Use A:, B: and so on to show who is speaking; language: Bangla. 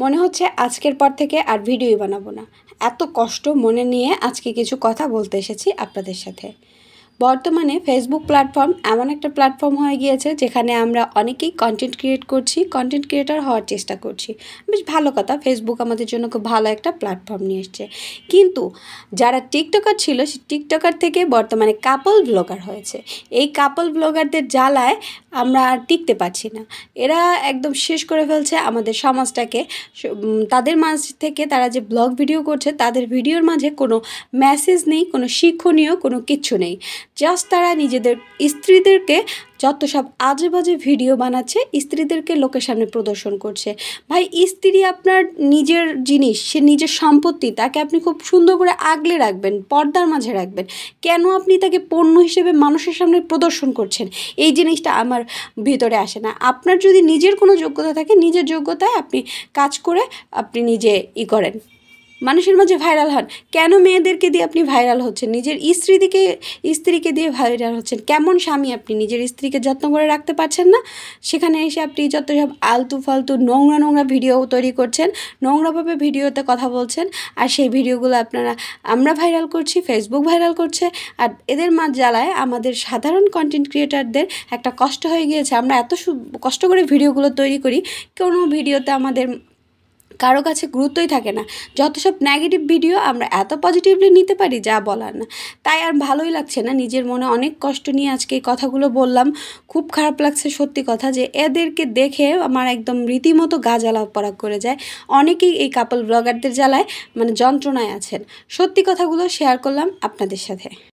A: মনে হচ্ছে আজকের পর থেকে আর ভিডিওই বানাবো না এত কষ্ট মনে নিয়ে আজকে কিছু কথা বলতে এসেছি আপনাদের সাথে বর্তমানে ফেসবুক প্ল্যাটফর্ম এমন একটা প্ল্যাটফর্ম হয়ে গিয়েছে যেখানে আমরা অনেকেই কন্টেন্ট ক্রিয়েট করছি কন্টেন্ট ক্রিয়েটার হওয়ার চেষ্টা করছি বেশ ভালো কথা ফেসবুক আমাদের জন্য খুব ভালো একটা প্ল্যাটফর্ম নিয়ে এসছে কিন্তু যারা টিকটকার ছিল সে টিকটকার থেকে বর্তমানে কাপল ব্লগার হয়েছে এই কাপল ব্লগারদের জ্বালায় আমরা আর টিকতে পারছি না এরা একদম শেষ করে ফেলছে আমাদের সমাজটাকে তাদের মাঝ থেকে তারা যে ব্লগ ভিডিও করছে তাদের ভিডিওর মাঝে কোনো মেসেজ নেই কোনো শিক্ষণীয় কোনো কিচ্ছু নেই জাস্ট তারা নিজেদের স্ত্রীদেরকে যত সব আজে বাজে ভিডিও বানাচ্ছে স্ত্রীদেরকে লোকের সামনে প্রদর্শন করছে ভাই স্ত্রী আপনার নিজের জিনিস সে নিজের সম্পত্তি তাকে আপনি খুব সুন্দর করে আগলে রাখবেন পর্দার মাঝে রাখবেন কেন আপনি তাকে পণ্য হিসেবে মানুষের সামনে প্রদর্শন করছেন এই জিনিসটা আমার ভিতরে আসে না আপনার যদি নিজের কোনো যোগ্যতা থাকে নিজের যোগ্যতায় আপনি কাজ করে আপনি নিজে ই করেন মানুষের মাঝে ভাইরাল হন কেন মেয়েদেরকে দিয়ে আপনি ভাইরাল হচ্ছেন নিজের স্ত্রীদিকে স্ত্রীকে দিয়ে ভাইরাল হচ্ছেন কেমন স্বামী আপনি নিজের স্ত্রীকে যত্ন করে রাখতে পারছেন না সেখানে এসে আপনি যত সব আলতু ফালতু নোংরা নোংরা ভিডিও তৈরি করছেন নোংরাভাবে ভিডিওতে কথা বলছেন আর সেই ভিডিওগুলো আপনারা আমরা ভাইরাল করছি ফেসবুক ভাইরাল করছে আর এদের মাঝ জ্বালায় আমাদের সাধারণ কন্টেন্ট ক্রিয়েটারদের একটা কষ্ট হয়ে গিয়েছে আমরা এত কষ্ট করে ভিডিওগুলো তৈরি করি কোনো ভিডিওতে আমাদের কারো কাছে গুরুত্বই থাকে না যত সব নেগেটিভ ভিডিও আমরা এত পজিটিভলি নিতে পারি যা বলার না তাই আর ভালোই লাগছে না নিজের মনে অনেক কষ্ট নিয়ে আজকে এই কথাগুলো বললাম খুব খারাপ লাগছে সত্যি কথা যে এদেরকে দেখে আমার একদম রীতিমতো গা জ্বালা পরাগ করে যায় অনেকেই এই কাপল ব্লগারদের জ্বালায় মানে যন্ত্রণায় আছেন সত্যি কথাগুলো শেয়ার করলাম আপনাদের সাথে